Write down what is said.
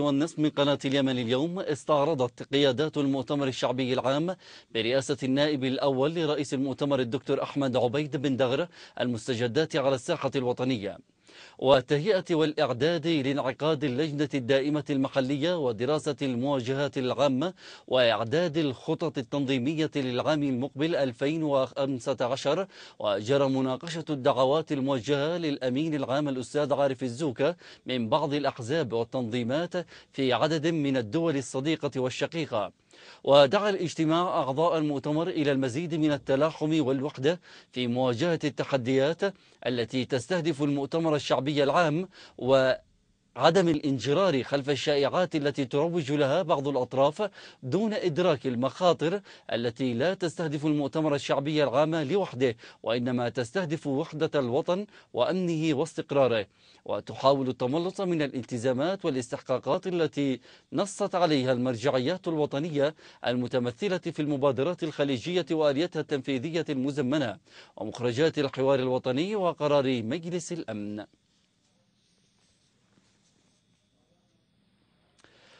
والنصف من قناة اليمن اليوم استعرضت قيادات المؤتمر الشعبي العام برئاسة النائب الأول لرئيس المؤتمر الدكتور أحمد عبيد بن دغر المستجدات على الساحة الوطنية والتهيئة والإعداد لانعقاد اللجنة الدائمة المحلية ودراسة المواجهات العامة وإعداد الخطط التنظيمية للعام المقبل 2015 وجرى مناقشة الدعوات الموجهة للأمين العام الأستاذ عارف الزوكة من بعض الأحزاب والتنظيمات في عدد من الدول الصديقة والشقيقة ودعا الاجتماع أعضاء المؤتمر إلى المزيد من التلاحم والوحدة في مواجهة التحديات التي تستهدف المؤتمر الشعبي العام و عدم الانجرار خلف الشائعات التي تروج لها بعض الأطراف دون إدراك المخاطر التي لا تستهدف المؤتمر الشعبي العام لوحده وإنما تستهدف وحدة الوطن وأمنه واستقراره وتحاول التملص من الالتزامات والاستحقاقات التي نصت عليها المرجعيات الوطنية المتمثلة في المبادرات الخليجية وآليتها التنفيذية المزمنة ومخرجات الحوار الوطني وقرار مجلس الأمن